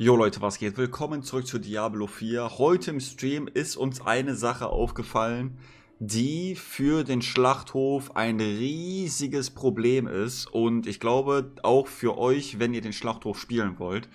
Jo Leute, was geht? Willkommen zurück zu Diablo 4. Heute im Stream ist uns eine Sache aufgefallen, die für den Schlachthof ein riesiges Problem ist und ich glaube auch für euch, wenn ihr den Schlachthof spielen wollt.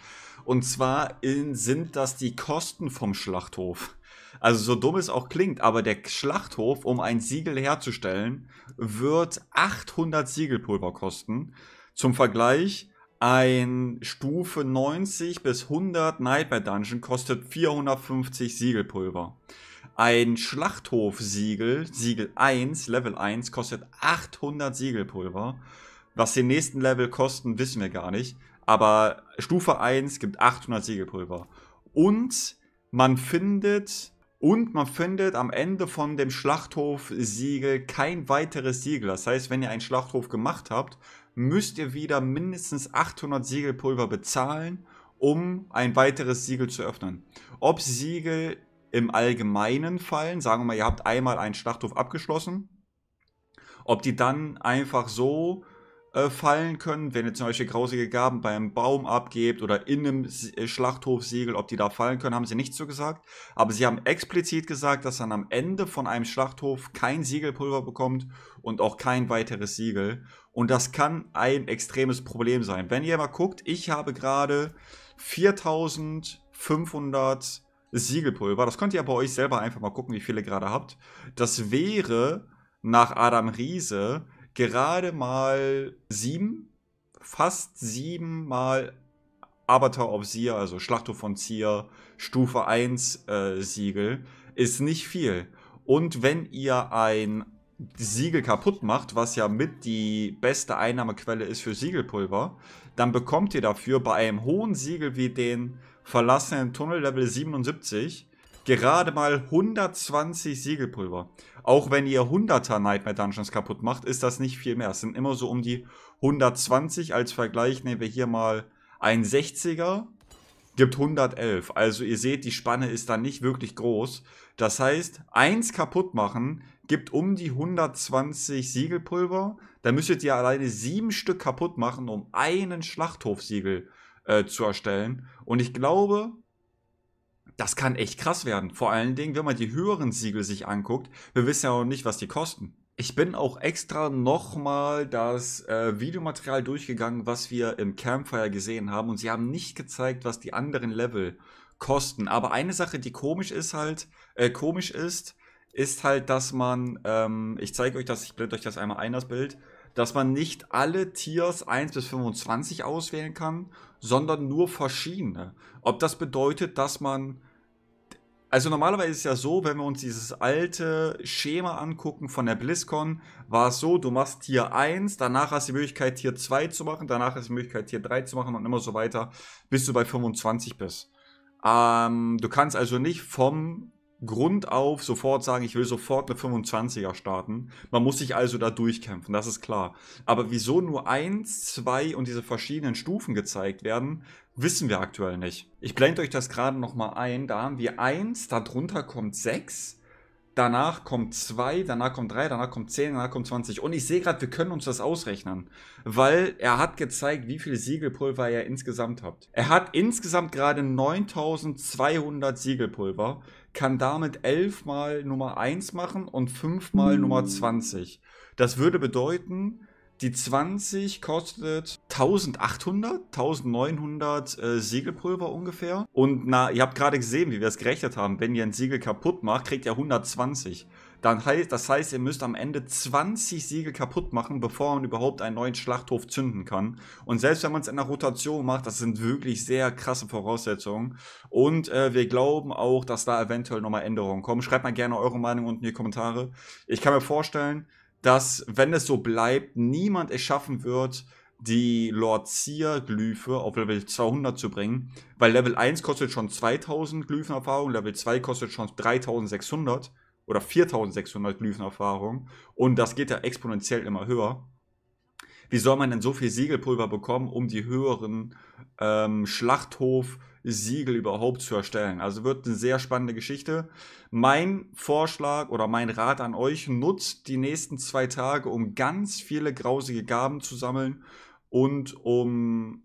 Und zwar in, sind das die Kosten vom Schlachthof. Also so dumm es auch klingt, aber der Schlachthof, um ein Siegel herzustellen, wird 800 Siegelpulver kosten. Zum Vergleich, ein Stufe 90 bis 100 Nightmare Dungeon kostet 450 Siegelpulver. Ein Schlachthof-Siegel, Siegel 1, Level 1, kostet 800 Siegelpulver. Was den nächsten Level kosten, wissen wir gar nicht. Aber Stufe 1 gibt 800 Siegelpulver. Und man findet und man findet am Ende von dem Schlachthof-Siegel kein weiteres Siegel. Das heißt, wenn ihr einen Schlachthof gemacht habt, müsst ihr wieder mindestens 800 Siegelpulver bezahlen, um ein weiteres Siegel zu öffnen. Ob Siegel im Allgemeinen fallen, sagen wir mal, ihr habt einmal einen Schlachthof abgeschlossen, ob die dann einfach so äh, fallen können, wenn ihr zum Beispiel grausige Gaben beim Baum abgebt oder in einem äh, Schlachthofsiegel, ob die da fallen können, haben sie nicht so gesagt. Aber sie haben explizit gesagt, dass man am Ende von einem Schlachthof kein Siegelpulver bekommt und auch kein weiteres Siegel. Und das kann ein extremes Problem sein. Wenn ihr mal guckt, ich habe gerade 4500 Siegelpulver. Das könnt ihr bei euch selber einfach mal gucken, wie viele gerade habt. Das wäre nach Adam Riese gerade mal sieben, fast sieben Mal Avatar of Sia, also Schlachthof von Sia, Stufe 1 äh, Siegel, ist nicht viel. Und wenn ihr ein Siegel kaputt macht, was ja mit die beste Einnahmequelle ist für Siegelpulver, dann bekommt ihr dafür bei einem hohen Siegel wie den verlassenen Tunnel Level 77 gerade mal 120 Siegelpulver. Auch wenn ihr 100er Nightmare Dungeons kaputt macht, ist das nicht viel mehr. Es sind immer so um die 120. Als Vergleich nehmen wir hier mal ein 60er, gibt 111. Also ihr seht, die Spanne ist da nicht wirklich groß. Das heißt, eins kaputt machen gibt um die 120 Siegelpulver. Da müsstet ihr alleine sieben Stück kaputt machen, um einen Schlachthofsiegel äh, zu erstellen. Und ich glaube, das kann echt krass werden. Vor allen Dingen, wenn man die höheren Siegel sich anguckt, wir wissen ja auch nicht, was die kosten. Ich bin auch extra nochmal das äh, Videomaterial durchgegangen, was wir im Campfire gesehen haben. Und sie haben nicht gezeigt, was die anderen Level kosten. Aber eine Sache, die komisch ist halt, äh, komisch ist, ist halt, dass man, ähm, ich zeige euch das, ich blende euch das einmal ein, das Bild dass man nicht alle Tiers 1 bis 25 auswählen kann, sondern nur verschiedene. Ob das bedeutet, dass man. Also normalerweise ist es ja so, wenn wir uns dieses alte Schema angucken von der BlizzCon, war es so, du machst Tier 1, danach hast du die Möglichkeit Tier 2 zu machen, danach hast du die Möglichkeit Tier 3 zu machen und immer so weiter, bis du bei 25 bist. Ähm, du kannst also nicht vom Grund auf sofort sagen, ich will sofort eine 25er starten. Man muss sich also da durchkämpfen, das ist klar. Aber wieso nur eins, zwei und diese verschiedenen Stufen gezeigt werden, wissen wir aktuell nicht. Ich blende euch das gerade nochmal ein. Da haben wir eins, darunter kommt sechs danach kommt 2, danach kommt 3, danach kommt 10, danach kommt 20. Und ich sehe gerade, wir können uns das ausrechnen, weil er hat gezeigt, wie viel Siegelpulver er insgesamt hat. Er hat insgesamt gerade 9200 Siegelpulver, kann damit 11 mal Nummer 1 machen und 5 mal Nummer 20. Das würde bedeuten, die 20 kostet 1800, 1900 äh, Siegelpulver ungefähr. Und na, ihr habt gerade gesehen, wie wir es gerechnet haben. Wenn ihr ein Siegel kaputt macht, kriegt ihr 120. Dann heißt, das heißt, ihr müsst am Ende 20 Siegel kaputt machen, bevor man überhaupt einen neuen Schlachthof zünden kann. Und selbst wenn man es in einer Rotation macht, das sind wirklich sehr krasse Voraussetzungen. Und äh, wir glauben auch, dass da eventuell nochmal Änderungen kommen. Schreibt mal gerne eure Meinung unten in die Kommentare. Ich kann mir vorstellen, dass, wenn es so bleibt, niemand es schaffen wird, die Lord Seer Glyphe auf Level 200 zu bringen, weil Level 1 kostet schon 2000 Glyphenerfahrung, Level 2 kostet schon 3600 oder 4600 Glyphenerfahrung und das geht ja exponentiell immer höher wie soll man denn so viel Siegelpulver bekommen, um die höheren ähm, Schlachthof-Siegel überhaupt zu erstellen? Also wird eine sehr spannende Geschichte. Mein Vorschlag oder mein Rat an euch, nutzt die nächsten zwei Tage, um ganz viele grausige Gaben zu sammeln und um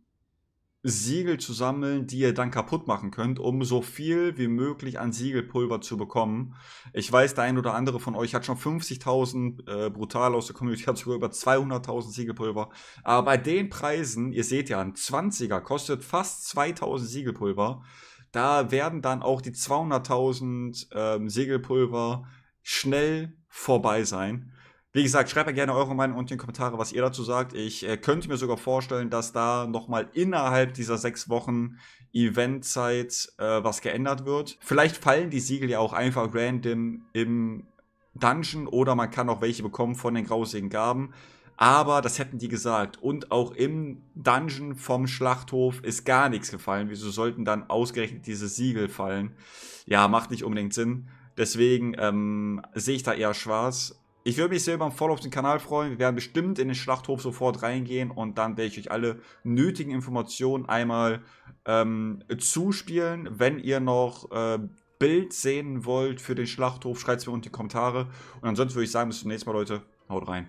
Siegel zu sammeln, die ihr dann kaputt machen könnt, um so viel wie möglich an Siegelpulver zu bekommen. Ich weiß, der ein oder andere von euch hat schon 50.000, äh, brutal aus der Community hat sogar über 200.000 Siegelpulver. Aber bei den Preisen, ihr seht ja, ein 20er kostet fast 2.000 Siegelpulver. Da werden dann auch die 200.000 ähm, Siegelpulver schnell vorbei sein. Wie gesagt, schreibt mir gerne eure Meinung unten in die Kommentare, was ihr dazu sagt. Ich äh, könnte mir sogar vorstellen, dass da nochmal innerhalb dieser sechs Wochen Eventzeit äh, was geändert wird. Vielleicht fallen die Siegel ja auch einfach random im Dungeon oder man kann auch welche bekommen von den grausigen Gaben. Aber das hätten die gesagt. Und auch im Dungeon vom Schlachthof ist gar nichts gefallen. Wieso sollten dann ausgerechnet diese Siegel fallen? Ja, macht nicht unbedingt Sinn. Deswegen ähm, sehe ich da eher schwarz. Ich würde mich sehr über auf den Kanal freuen. Wir werden bestimmt in den Schlachthof sofort reingehen und dann werde ich euch alle nötigen Informationen einmal ähm, zuspielen. Wenn ihr noch äh, Bild sehen wollt für den Schlachthof, schreibt es mir unten in die Kommentare. Und ansonsten würde ich sagen, bis zum nächsten Mal, Leute. Haut rein.